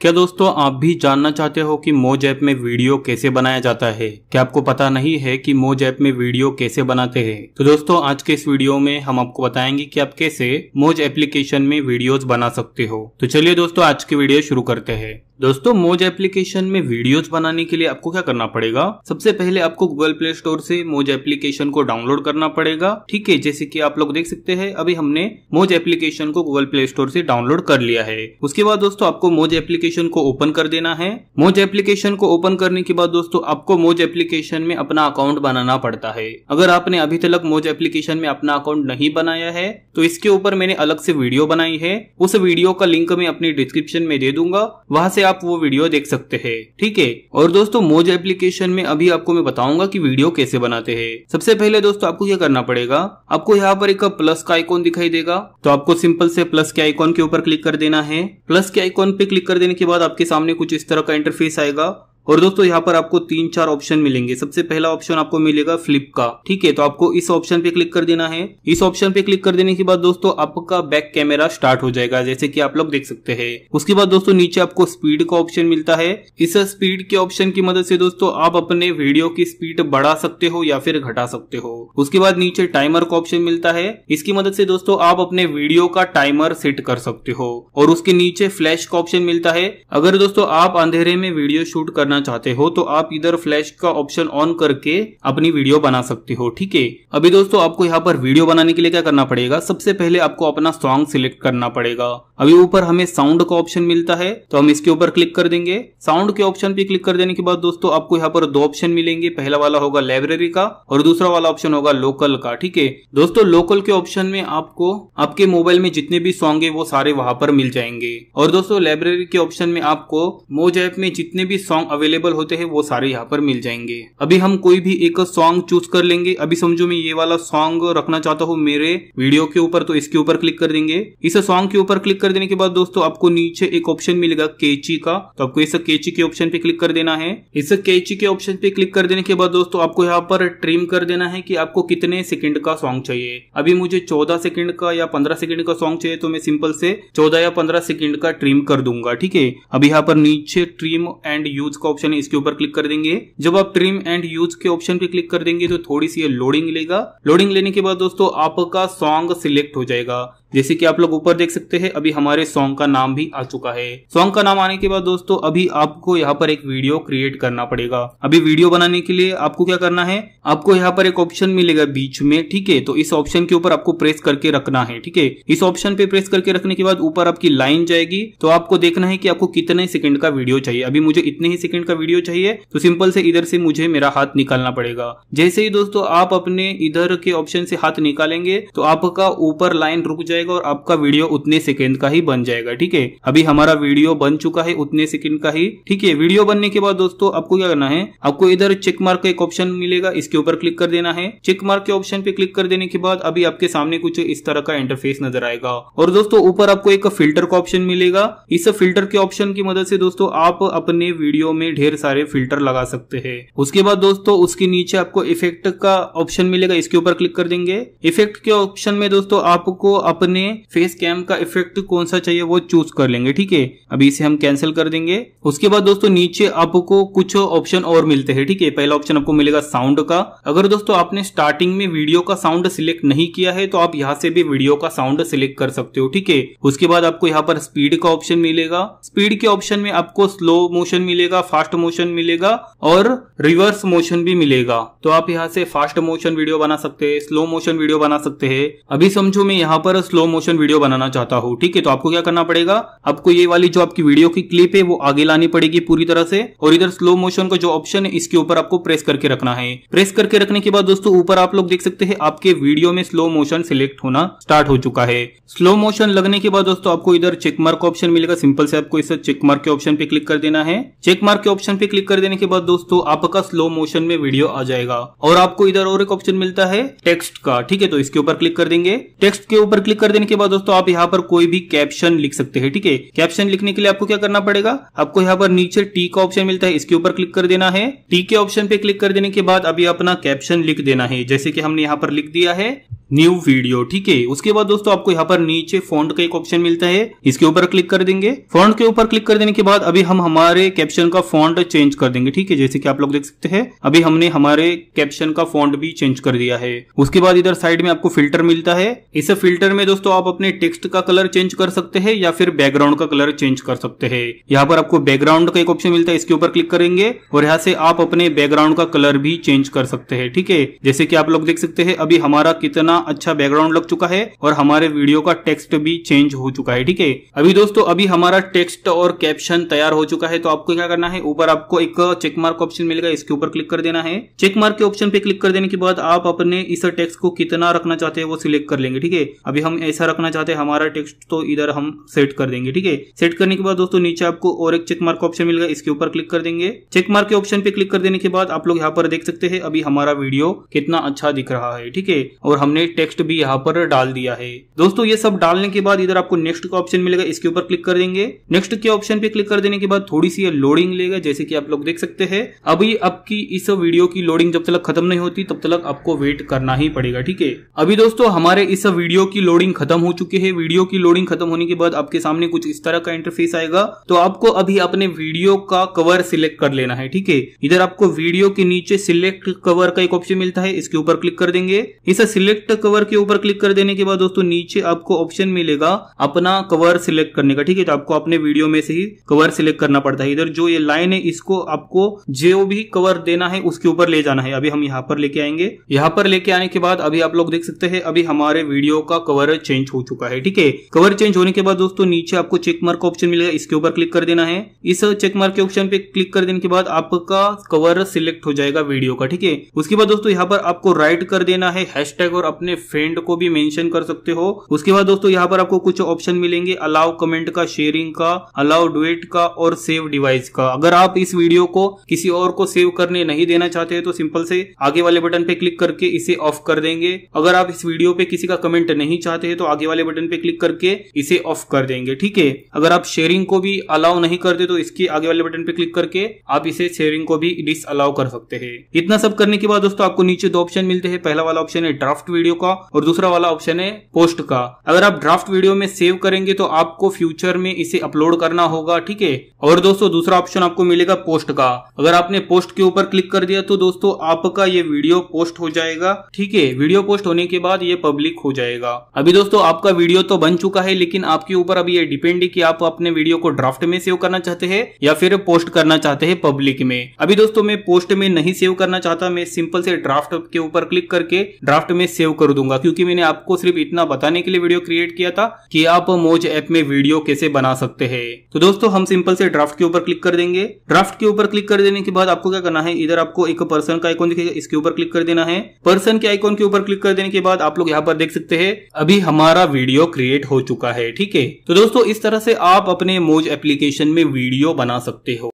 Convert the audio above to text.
क्या दोस्तों आप भी जानना चाहते हो कि मोज ऐप में वीडियो कैसे बनाया जाता है क्या आपको पता नहीं है कि मोज ऐप में वीडियो कैसे बनाते हैं तो दोस्तों आज के इस वीडियो में हम आपको बताएंगे कि आप कैसे मोज एप्लीकेशन में वीडियोस बना सकते हो तो चलिए दोस्तों आज की वीडियो शुरू करते हैं दोस्तों मोज एप्लीकेशन में वीडियोस बनाने के लिए आपको क्या करना पड़ेगा सबसे पहले आपको गूगल प्ले स्टोर से मोज एप्लीकेशन को डाउनलोड करना पड़ेगा ठीक है जैसे कि आप लोग देख सकते हैं अभी हमने मोज एप्लीकेशन को गूगल प्ले स्टोर से डाउनलोड कर लिया है उसके बाद दोस्तों आपको मोज एप्लीकेशन को ओपन कर देना है मोज एप्लीकेशन को ओपन करने के बाद दोस्तों आपको मोज एप्लीकेशन में अपना अकाउंट बनाना पड़ता है अगर आपने अभी तक मोज एप्लीकेशन में अपना अकाउंट नहीं बनाया है तो इसके ऊपर मैंने अलग से वीडियो बनाई है उस वीडियो का लिंक मैं अपने डिस्क्रिप्शन में दे दूंगा वहां से आप वो वीडियो देख सकते हैं ठीक है और दोस्तों मोज एप्लीकेशन में अभी आपको मैं बताऊंगा की वीडियो कैसे बनाते हैं सबसे पहले दोस्तों आपको क्या करना पड़ेगा आपको यहाँ पर एक प्लस का आइकॉन दिखाई देगा तो आपको सिंपल से प्लस के आइकॉन के ऊपर क्लिक कर देना है प्लस के आइकॉन पे क्लिक कर देने के बाद आपके सामने कुछ इस तरह का इंटरफेस आएगा और दोस्तों यहाँ पर आपको तीन चार ऑप्शन मिलेंगे सबसे पहला ऑप्शन आपको मिलेगा फ्लिप का ठीक है तो आपको इस ऑप्शन पे क्लिक कर देना है इस ऑप्शन पे क्लिक कर देने के बाद दोस्तों आपका बैक कैमरा स्टार्ट हो जाएगा जैसे कि आप लोग देख सकते हैं उसके बाद दोस्तों नीचे आपको स्पीड का ऑप्शन मिलता है इस स्पीड के ऑप्शन की मदद से दोस्तों आप अपने वीडियो की स्पीड बढ़ा सकते हो या फिर घटा सकते हो उसके बाद नीचे टाइमर का ऑप्शन मिलता है इसकी मदद से दोस्तों आप अपने वीडियो का टाइमर सेट कर सकते हो और उसके नीचे फ्लैश का ऑप्शन मिलता है अगर दोस्तों आप अंधेरे में वीडियो शूट कर करना चाहते हो तो आप इधर फ्लैश का ऑप्शन ऑन करके अपनी वीडियो बना सकते हो ठीक है अभी दोस्तों आपको यहाँ पर वीडियो बनाने के लिए क्या करना पड़ेगा सबसे पहले आपको अपना सॉन्ग सिलेक्ट करना पड़ेगा अभी ऊपर हमें साउंड का ऑप्शन मिलता है तो हम इसके ऊपर क्लिक कर देंगे साउंड के ऑप्शन पे क्लिक कर देने के बाद दोस्तों आपको यहाँ पर दो ऑप्शन मिलेंगे पहला वाला होगा लाइब्रेरी का और दूसरा वाला ऑप्शन होगा लोकल का ठीक है दोस्तों लोकल के ऑप्शन में आपको आपके मोबाइल में जितने भी सॉन्ग है वो सारे वहां पर मिल जाएंगे और दोस्तों लाइब्रेरी के ऑप्शन में आपको मोज ऐप में जितने भी सॉन्ग अवेलेबल होते हैं वो सारे यहाँ पर मिल जाएंगे अभी हम कोई भी एक सॉन्ग चूज कर लेंगे अभी समझो मैं ये वाला सॉन्ग रखना चाहता हूँ मेरे वीडियो के ऊपर तो इसके ऊपर क्लिक कर देंगे इस सॉन्ग के ऊपर क्लिक कर देने के बाद दोस्तों आपको नीचे एक ऑप्शन मिलेगा केची का तो आपको इस केची के ऑप्शन पे क्लिक कर देना है इस केची के ऑप्शन पे क्लिक कर देने के बाद दोस्तों आपको यहाँ पर ट्रिम कर देना है की आपको कितने सेकेंड का सॉन्ग चाहिए अभी मुझे चौदह सेकेंड का या पंद्रह सेकेंड का सॉन्ग चाहिए तो मैं सिंपल से चौदह या पंद्रह सेकेंड का ट्रिम कर दूंगा ठीक है अभी यहाँ पर नीचे ट्रिम एंड यूज का ऑप्शन है इसके ऊपर क्लिक कर देंगे जब आप ट्रिम एंड यूज के ऑप्शन पे क्लिक कर देंगे तो थोड़ी सी लोडिंग लेगा लोडिंग लेने के बाद दोस्तों आपका सॉन्ग सिलेक्ट हो जाएगा जैसे कि आप लोग ऊपर देख सकते हैं अभी हमारे सॉन्ग का नाम भी आ चुका है सॉन्ग का नाम आने के बाद दोस्तों अभी आपको यहाँ पर एक वीडियो क्रिएट करना पड़ेगा अभी वीडियो बनाने के लिए आपको क्या करना है आपको यहाँ पर एक ऑप्शन मिलेगा बीच में ठीक है तो इस ऑप्शन के ऊपर आपको प्रेस करके रखना है ठीक है इस ऑप्शन पे प्रेस करके रखने के बाद ऊपर आपकी लाइन जाएगी तो आपको देखना है कि आपको कितने सेकंड का वीडियो चाहिए अभी मुझे इतने ही सेकंड का वीडियो चाहिए तो सिंपल से इधर से मुझे मेरा हाथ निकालना पड़ेगा जैसे ही दोस्तों आप अपने इधर के ऑप्शन से हाथ निकालेंगे तो आपका ऊपर लाइन रुक जाए जाएगा और आपका वीडियो उतने सेकेंड का ही बन जाएगा ठीक है अभी हमारा वीडियो बन चुका है उतने सेकेंड का ही ठीक है वीडियो बनने के बाद दोस्तों आपको क्या करना है आपको इधर चेक मार्क का एक ऑप्शन मिलेगा इसके ऊपर क्लिक कर देना है चेक मार्क के ऑप्शन पे क्लिक कर देने के बाद अभी आपके सामने कुछ इस तरह का इंटरफेस नजर आएगा और दोस्तों ऊपर आपको एक फिल्टर का ऑप्शन मिलेगा इस फिल्टर के ऑप्शन की मदद से दोस्तों आप अपने वीडियो में ढेर सारे फिल्टर लगा सकते हैं उसके बाद दोस्तों उसके नीचे आपको इफेक्ट का ऑप्शन मिलेगा इसके ऊपर क्लिक कर देंगे इफेक्ट के ऑप्शन में दोस्तों आपको अपने अपने फेस कैम का इफेक्ट कौन सा चाहिए वो चूज कर लेंगे ठीक है अभी इसे हम कैंसिल कर देंगे उसके बाद दोस्तों नीचे आपको कुछ ऑप्शन और मिलते हैं ठीक है पहला ऑप्शन आपको मिलेगा साउंड का अगर दोस्तों आपने स्टार्टिंग में वीडियो का साउंड सिलेक्ट नहीं किया है तो आप यहाँ से भी वीडियो का साउंड सिलेक्ट कर सकते हो ठीक है उसके बाद आपको यहाँ पर स्पीड का ऑप्शन मिलेगा स्पीड के ऑप्शन में आपको स्लो मोशन मिलेगा फास्ट मोशन मिलेगा और रिवर्स मोशन भी मिलेगा तो आप यहाँ से फास्ट मोशन वीडियो बना सकते हैं स्लो मोशन वीडियो बना सकते हैं अभी समझो मैं यहाँ पर स्लो स्लो मोशन वीडियो बनाना चाहता हूँ ठीक है तो आपको क्या करना पड़ेगा आपको ये वाली जो आपकी वीडियो की क्लिप है वो आगे लानी पड़ेगी पूरी तरह से और इधर स्लो मोशन का जो ऑप्शन है इसके ऊपर आपको प्रेस करके रखना है प्रेस करके रखने के बाद दोस्तों ऊपर आप लोग देख सकते हैं आपके वीडियो में स्लो मोशन सिलेक्ट होना स्टार्ट हो चुका है स्लो मोशन लगने के बाद दोस्तों आपको इधर चेकमार्क ऑप्शन मिलेगा सिंपल से आपको चेक चेकमार्क के ऑप्शन पे क्लिक कर देना है चेकमार्क के ऑप्शन पे क्लिक कर देने के बाद दोस्तों आपका स्लो मोशन में वीडियो आ जाएगा और आपको इधर और एक ऑप्शन मिलता है टेक्स्ट का ठीक है तो इसके ऊपर क्लिक कर देंगे टेक्स्ट के ऊपर क्लिक कर कर देने के बाद दोस्तों आप यहाँ पर कोई भी कैप्शन लिख सकते हैं ठीक है कैप्शन लिखने के लिए आपको क्या करना पड़ेगा आपको यहाँ पर नीचे टी का ऑप्शन मिलता है इसके ऊपर क्लिक कर देना है टी के ऑप्शन पे क्लिक कर देने के बाद अभी अपना कैप्शन लिख देना है जैसे कि हमने यहाँ पर लिख दिया है न्यू वीडियो ठीक है उसके बाद दोस्तों आपको यहाँ पर नीचे फॉन्ट का एक ऑप्शन मिलता है इसके ऊपर क्लिक कर देंगे फॉन्ट के ऊपर क्लिक कर देने के बाद अभी हम हमारे कैप्शन का फॉन्ट चेंज कर देंगे ठीक है जैसे कि आप लोग देख सकते हैं अभी हमने हमारे कैप्शन का फॉन्ट भी चेंज कर दिया है उसके बाद इधर साइड में आपको फिल्टर मिलता है इस फिल्टर में दोस्तों दोस्तों आप अपने टेक्स्ट का कलर चेंज कर सकते हैं या फिर बैकग्राउंड का कलर चेंज कर सकते हैं यहाँ पर आपको बैकग्राउंड का एक ऑप्शन मिलता है इसके ऊपर क्लिक करेंगे और यहाँ से आप अपने बैकग्राउंड का कलर भी चेंज कर सकते हैं ठीक है जैसे कि आप लोग देख सकते हैं अभी हमारा कितना अच्छा बैकग्राउंड लग चुका है और हमारे वीडियो का टेक्स्ट भी चेंज हो चुका है ठीक है अभी दोस्तों अभी हमारा टेक्स्ट और कैप्शन तैयार हो चुका है तो आपको क्या करना है ऊपर आपको एक चेक मार्क ऑप्शन मिलेगा इसके ऊपर क्लिक कर देना है चेक मार्क के ऑप्शन पे क्लिक कर देने के बाद आप अपने इस टेक्स्ट को कितना रखना चाहते हैं वो सिलेक्ट कर लेंगे ठीक है अभी हम ऐसा रखना चाहते हैं हमारा टेक्स्ट तो इधर हम सेट कर देंगे ठीक है सेट करने के बाद दोस्तों नीचे आपको और एक चेक मार्क ऑप्शन मिलेगा इसके ऊपर क्लिक कर देंगे चेक मार्क के ऑप्शन पे क्लिक कर देने के बाद आप लोग यहाँ पर देख सकते हैं अभी हमारा वीडियो कितना अच्छा दिख रहा है ठीक है और हमने टेक्स्ट भी यहाँ पर डाल दिया है दोस्तों ये सब डालने के बाद इधर आपको नेक्स्ट का ऑप्शन मिलेगा इसके ऊपर क्लिक कर देंगे नेक्स्ट के ऑप्शन पे क्लिक कर देने के बाद थोड़ी सी लोडिंग लेगा जैसे की आप लोग देख सकते हैं अभी आपकी इस वीडियो की लोडिंग जब तक खत्म नहीं होती तब तक आपको वेट करना ही पड़ेगा ठीक है अभी दोस्तों हमारे इस वीडियो की लोडिंग लोडिंग खत्म हो चुकी है वीडियो की लोडिंग खत्म होने के बाद आपके सामने कुछ इस तरह का इंटरफेस आएगा तो आपको अभी अपने वीडियो का कवर सिलेक्ट कर लेना है ठीक है इधर आपको वीडियो के नीचे सिलेक्ट कवर का एक ऑप्शन मिलता है इसके ऊपर क्लिक कर देंगे इस सिलेक्ट कवर के ऊपर क्लिक कर देने के बाद दोस्तों नीचे आपको ऑप्शन मिलेगा अपना कवर सिलेक्ट करने का ठीक है तो आपको अपने वीडियो में से ही कवर सिलेक्ट करना पड़ता है इधर जो ये लाइन है इसको आपको जो भी कवर देना है उसके ऊपर ले जाना है अभी हम यहाँ पर लेके आएंगे यहाँ पर लेके आने के बाद अभी आप लोग देख सकते हैं अभी हमारे वीडियो का कवर चेंज हो चुका है ठीक है कवर चेंज होने के बाद दोस्तों नीचे आपको चेक मार्क ऑप्शन मिलेगा इसके ऊपर क्लिक कर देना है इस चेक मार्क के ऑप्शन पे क्लिक कर देने के बाद आपका कवर सिलेक्ट हो जाएगा वीडियो का ठीक है उसके बाद दोस्तों यहाँ पर आपको राइट कर देना है हैशटैग और अपने फ्रेंड को भी मेंशन कर सकते हो उसके बाद दोस्तों यहाँ पर आपको कुछ ऑप्शन मिलेंगे अलाउ कमेंट का शेयरिंग का अलाउ डुएट का और सेव डिवाइस का अगर आप इस वीडियो को किसी और को सेव करने नहीं देना चाहते हैं तो सिंपल से आगे वाले बटन पे क्लिक करके इसे ऑफ कर देंगे अगर आप इस वीडियो पे किसी का कमेंट नहीं चाहते हैं तो आगे वाले बटन पे क्लिक करके इसे ऑफ कर देंगे ठीक है अगर आप शेयरिंग को भी अलाउ नहीं करते तो इसके आगे वाले बटन पे क्लिक करके आप इसे शेयरिंग को भी डिस अलाउ कर सकते हैं इतना सब करने के बाद दोस्तों आपको नीचे दो ऑप्शन मिलते हैं पहला वाला ऑप्शन है ड्राफ्ट वीडियो का और दूसरा वाला ऑप्शन है पोस्ट का अगर आप ड्राफ्ट वीडियो में सेव करेंगे तो आपको फ्यूचर में इसे अपलोड करना होगा ठीक है और दोस्तों दूसरा ऑप्शन आपको मिलेगा पोस्ट का अगर आपने पोस्ट के ऊपर क्लिक कर दिया तो दोस्तों आपका ये वीडियो पोस्ट हो जाएगा ठीक है वीडियो पोस्ट होने के बाद ये पब्लिक हो जाएगा अभी दोस्तों आपका वीडियो तो बन चुका है लेकिन आपके ऊपर अभी ये डिपेंड है कि आप अपने वीडियो को ड्राफ्ट में सेव करना चाहते हैं या फिर पोस्ट करना चाहते हैं पब्लिक में अभी दोस्तों मैं पोस्ट में नहीं सेव करना चाहता मैं सिंपल से ड्राफ्ट के ऊपर क्लिक करके ड्राफ्ट में सेव कर दूंगा क्योंकि मैंने आपको सिर्फ इतना बताने के लिए वीडियो क्रिएट किया था कि आप मोज ऐप में वीडियो कैसे बना सकते हैं तो दोस्तों हम सिंपल से ड्राफ्ट के ऊपर क्लिक कर देंगे ड्राफ्ट के ऊपर क्लिक कर देने के बाद आपको क्या करना है इधर आपको एक पर्सन का आइकॉन दिखेगा इसके ऊपर क्लिक कर देना है पर्सन के आइकॉन के ऊपर क्लिक कर देने के बाद आप लोग यहाँ पर देख सकते हैं अभी हमारा वीडियो क्रिएट हो चुका है ठीक है तो दोस्तों इस तरह से आप अपने मोज एप्लीकेशन में वीडियो बना सकते हो